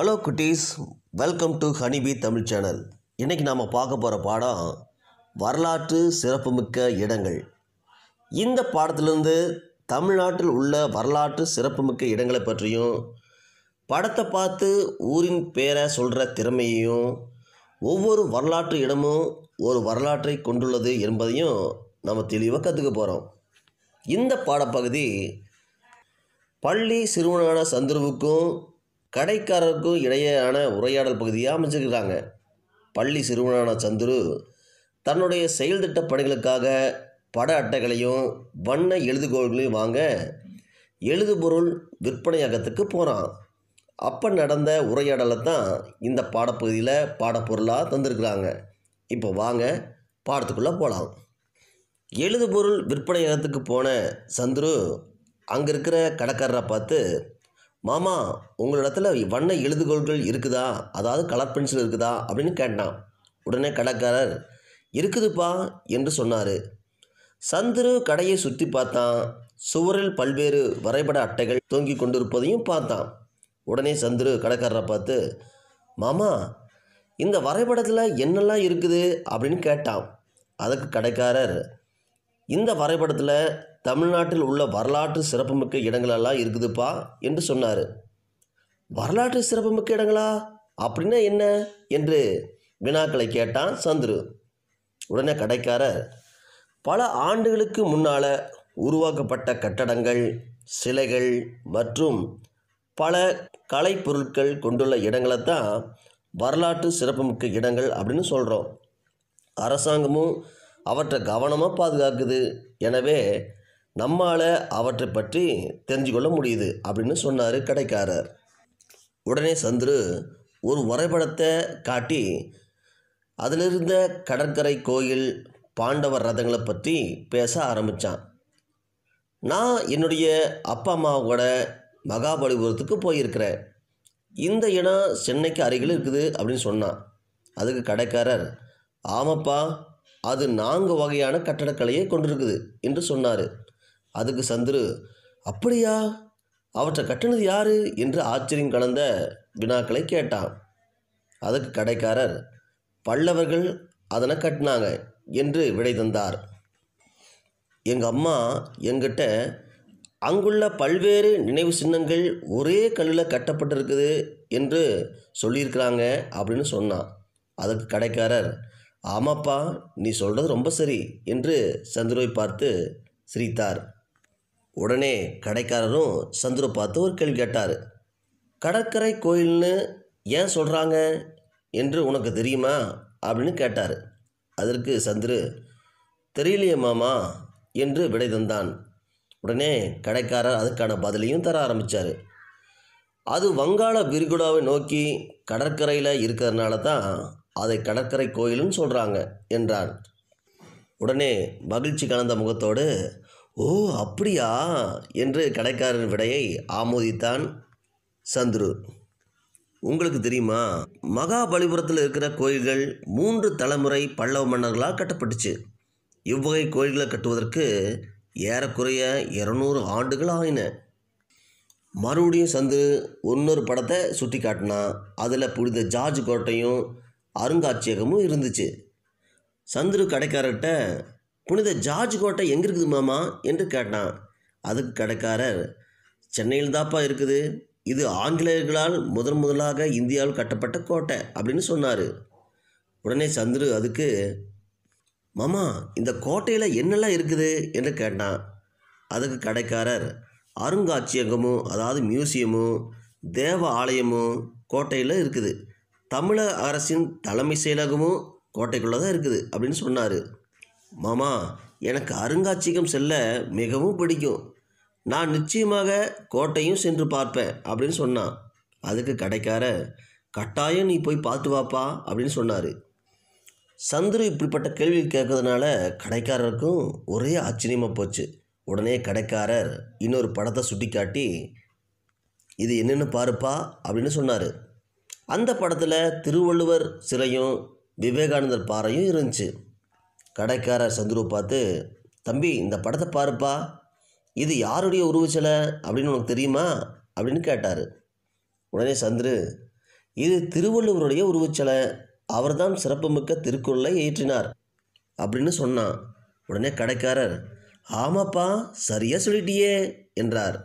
hello குட்டீஸ் welcome to honeybee Tamil channel இன்றைக்கி நாம் பார்க்க போகிற பாடம் வரலாற்று சிறப்புமிக்க இடங்கள் இந்த பாடத்திலேருந்து தமிழ்நாட்டில் உள்ள வரலாற்று சிறப்புமிக்க இடங்களை பற்றியும் படத்தை பார்த்து ஊரின் பேரை சொல்கிற திறமையையும் ஒவ்வொரு வரலாற்று இடமும் ஒரு வரலாற்றை கொண்டுள்ளது என்பதையும் நம்ம தெளிவாக கற்றுக்க போகிறோம் இந்த பாடப்பகுதி பள்ளி சிறுவனான சந்துருவுக்கும் கடைக்காரருக்கும் இடையேயான உரையாடல் பகுதியாக அமைச்சிருக்கிறாங்க பள்ளி சிறுவனான சந்துரு தன்னுடைய செயல் திட்ட பணிகளுக்காக பட அட்டைகளையும் வண்ண எழுதுகோள்களையும் வாங்க எழுதுபொருள் விற்பனையகத்துக்கு போகிறான் அப்போ நடந்த உரையாடலை தான் இந்த பாடப்பகுதியில் பாடப்பொருளாக தந்திருக்கிறாங்க இப்போ வாங்க பாடத்துக்குள்ளே போகலாம் எழுதுபொருள் விற்பனையகத்துக்கு போன சந்துரு அங்கே இருக்கிற கடைக்காரரை பார்த்து மாமா உங்களிடத்துல வண்ண எழுதுகோள்கள் இருக்குதா அதாவது கலர் பென்சில் இருக்குதா அப்படின்னு கேட்டான் உடனே கடைக்காரர் இருக்குதுப்பா என்று சொன்னார் சந்துரு கடையை சுற்றி பார்த்தான் சுவரில் பல்வேறு வரைபட அட்டைகள் தூங்கி கொண்டிருப்பதையும் பார்த்தான் உடனே சந்துரு கடைக்காரரை பார்த்து மாமா இந்த வரைபடத்தில் என்னெல்லாம் இருக்குது அப்படின்னு கேட்டான் அதுக்கு கடைக்காரர் இந்த வரைபடத்தில் தமிழ்நாட்டில் உள்ள வரலாற்று சிறப்புமிக்க இடங்களெல்லாம் இருக்குதுப்பா என்று சொன்னார் வரலாற்று சிறப்புமிக்க இடங்களா அப்படின்னா என்ன என்று வினாக்களை கேட்டான் சந்துரு உடனே கடைக்காரர் பல ஆண்டுகளுக்கு முன்னால் உருவாக்கப்பட்ட கட்டடங்கள் சிலைகள் மற்றும் பல கலைப்பொருட்கள் கொண்டுள்ள இடங்களை தான் வரலாற்று சிறப்புமிக்க இடங்கள் அப்படின்னு சொல்கிறோம் அரசாங்கமும் அவற்றை கவனமாக பாதுகாக்குது எனவே நம்மால் அவற்றை பற்றி தெரிஞ்சு கொள்ள முடியுது அப்படின்னு சொன்னார் கடைக்காரர் உடனே சந்துரு ஒரு வரைபடத்தை காட்டி அதிலிருந்த கடற்கரை கோயில் பாண்டவர் ரதங்களை பற்றி பேச ஆரம்பித்தான் நான் என்னுடைய அப்பா அம்மாவோட மகாபலிபுரத்துக்கு போயிருக்கிறேன் இந்த இடம் சென்னைக்கு அருகில் இருக்குது அப்படின்னு சொன்னான் அதுக்கு கடைக்காரர் ஆமாப்பா அது நான்கு வகையான கட்டடக்கலையை கொண்டிருக்குது என்று சொன்னார் அதுக்கு சந்துரு அப்படியா அவற்றை கட்டினது யாரு என்று ஆச்சரியம் கலந்த வினாக்களை கேட்டான் அதுக்கு கடைக்காரர் பல்லவர்கள் அதனை கட்டினாங்க என்று விடை தந்தார் எங்கள் அம்மா எங்கிட்ட அங்குள்ள பல்வேறு நினைவு சின்னங்கள் ஒரே கல்லில் கட்டப்பட்டிருக்குது என்று சொல்லியிருக்கிறாங்க அப்படின்னு சொன்னான் அதுக்கு கடைக்காரர் ஆமாப்பா நீ சொல்கிறது ரொம்ப சரி என்று சந்துருவை பார்த்து சிரித்தார் உடனே கடைக்காரரும் சந்துரு பார்த்து ஒரு கேள்வி கேட்டார் கடற்கரை கோயில்னு ஏன் சொல்கிறாங்க என்று உனக்கு தெரியுமா அப்படின்னு கேட்டார் அதற்கு சந்துரு தெரியலையே மாமா என்று விடை தந்தான் உடனே கடைக்காரர் அதுக்கான பதிலையும் தர ஆரம்பித்தார் அது வங்காள விரிகுடாவை நோக்கி கடற்கரையில் இருக்கிறதுனால தான் அதை கடற்கரை கோயிலுன்னு சொல்கிறாங்க என்றான் உடனே மகிழ்ச்சி கலந்த முகத்தோடு ஓ அப்படியா என்று கடைக்காரன் விடையை ஆமோதித்தான் சந்துரு உங்களுக்கு தெரியுமா மகாபலிபுரத்தில் இருக்கிற கோயில்கள் மூன்று தலைமுறை பல்லவ மன்னர்களாக கட்டப்பட்டுச்சு இவ்வகை கோயில்களை கட்டுவதற்கு ஏறக்குறைய இரநூறு ஆண்டுகள் ஆகின மறுபடியும் சந்து இன்னொரு படத்தை சுட்டி காட்டினான் அதில் புனித ஜார்ஜ் கோட்டையும் அருங்காட்சியகமும் இருந்துச்சு சந்துரு கடைக்காரர்கிட்ட புனித ஜார்ஜ் கோட்டை எங்கே இருக்குது மாமா என்று கேட்டான் அதுக்கு கடைக்காரர் சென்னையில் தாப்பா இருக்குது இது ஆங்கிலேயர்களால் முதன் முதலாக இந்தியாவில் கட்டப்பட்ட கோட்டை அப்படின்னு சொன்னார் உடனே சந்துரு அதுக்கு மாமா இந்த கோட்டையில் என்னெல்லாம் இருக்குது என்று கேட்டான் அதுக்கு கடைக்காரர் அருங்காட்சியகமும் அதாவது மியூசியமும் தேவ ஆலயமும் கோட்டையில் இருக்குது தமிழக அரசின் தலைமை செயலகமும் கோட்டைக்குள்ளே தான் இருக்குது அப்படின்னு சொன்னார் மாமா எனக்கு அருங்காட்சியகம் செல்ல மிகவும் பிடிக்கும் நான் நிச்சயமாக கோட்டையும் சென்று பார்ப்பேன் அப்படின்னு சொன்னான் அதுக்கு கடைக்கார கட்டாயம் நீ போய் பார்த்து வாப்பா அப்படின்னு சொன்னார் சந்துரு இப்படிப்பட்ட கேள்வி கேட்கறதுனால கடைக்காரருக்கும் ஒரே ஆச்சரியமாக போச்சு உடனே கடைக்காரர் இன்னொரு படத்தை சுட்டி காட்டி இது என்னென்னு பாருப்பா அப்படின்னு சொன்னார் அந்த படத்தில் திருவள்ளுவர் சிலையும் விவேகானந்தர் பாறையும் இருந்துச்சு கடைக்காரர் சந்துரு பார்த்து தம்பி இந்த படத்தை பாருப்பா இது யாருடைய உருவச்சலை அப்படின்னு உனக்கு தெரியுமா அப்படின்னு கேட்டார் உடனே சந்துரு இது திருவள்ளுவருடைய உருவச்சிலை அவர்தான் சிறப்புமிக்க திருக்குறளை ஏற்றினார் அப்படின்னு சொன்னான் உடனே கடைக்காரர் ஆமாப்பா சரியாக சொல்லிட்டியே என்றார்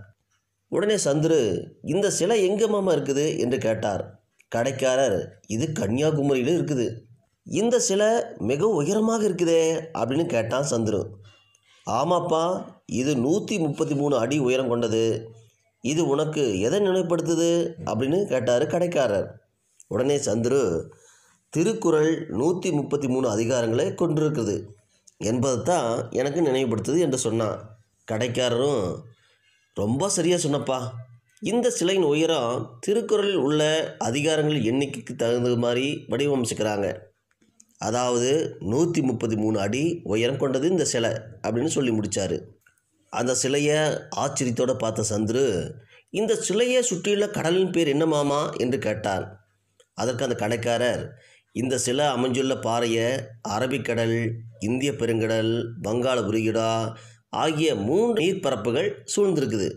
உடனே சந்துரு இந்த சிலை எங்கே மாமா இருக்குது என்று கேட்டார் கடைக்காரர் இது கன்னியாகுமரியில் இருக்குது இந்த சிலை மிக உயரமாக இருக்குதே அப்படின்னு கேட்டான் சந்துரு ஆமாப்பா இது நூற்றி முப்பத்தி மூணு அடி உயரம் கொண்டது இது உனக்கு எதை நினைவுப்படுத்துது அப்படின்னு கேட்டார் கடைக்காரர் உடனே சந்துரு திருக்குறள் நூற்றி முப்பத்தி மூணு அதிகாரங்களை கொண்டிருக்கிறது என்பதை தான் எனக்கு நினைவுபடுத்துது என்று சொன்னான் கடைக்காரரும் ரொம்ப சரியாக சொன்னப்பா இந்த சிலையின் உயரம் திருக்குறளில் உள்ள அதிகாரங்கள் எண்ணிக்கைக்கு தகுந்த மாதிரி வடிவமைச்சுக்கிறாங்க அதாவது நூற்றி முப்பத்தி மூணு அடி உயரம் கொண்டது இந்த சிலை அப்படின்னு சொல்லி முடித்தார் அந்த சிலையை ஆச்சரியத்தோடு பார்த்த சந்துரு இந்த சிலையை சுற்றியுள்ள கடலின் பேர் என்னமாமா என்று கேட்டார் அதற்கு அந்த கடைக்காரர் இந்த சிலை அமைஞ்சுள்ள பாறையை அரபிக்கடல் இந்திய பெருங்கடல் வங்காள புரியுடா ஆகிய மூன்று நீர்ப்பரப்புகள் சூழ்ந்திருக்குது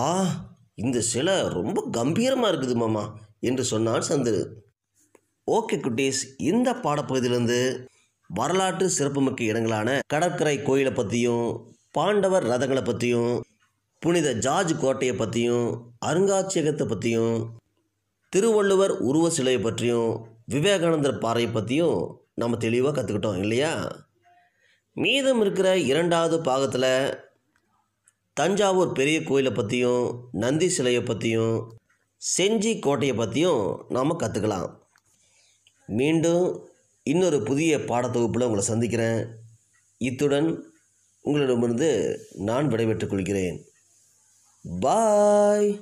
ஆ இந்த சிலை ரொம்ப கம்பீரமாக இருக்குது மாமா என்று சொன்னான் சந்துரு ஓகே குட்டீஸ் இந்த பாடப்பகுதியிலேருந்து வரலாற்று சிறப்புமிக்க இடங்களான கடற்கரை கோயிலை பற்றியும் பாண்டவர் ரதங்களை பற்றியும் புனித ஜார்ஜ் கோட்டையை பற்றியும் அருங்காட்சியகத்தை பற்றியும் திருவள்ளுவர் உருவ சிலையை பற்றியும் விவேகானந்தர் பாறையை பற்றியும் நம்ம தெளிவாக கற்றுக்கிட்டோம் இல்லையா மீதம் இருக்கிற இரண்டாவது பாகத்தில் தஞ்சாவூர் பெரிய கோயிலை பற்றியும் நந்தி சிலையை பற்றியும் செஞ்சி கோட்டையை பற்றியும் நாம் கற்றுக்கலாம் மீண்டும் இன்னொரு புதிய பாடத்தொகுப்பில் உங்களை சந்திக்கிறேன் இத்துடன் உங்களிடமிருந்து நான் விடைபெற்றுக் கொள்கிறேன் பாய்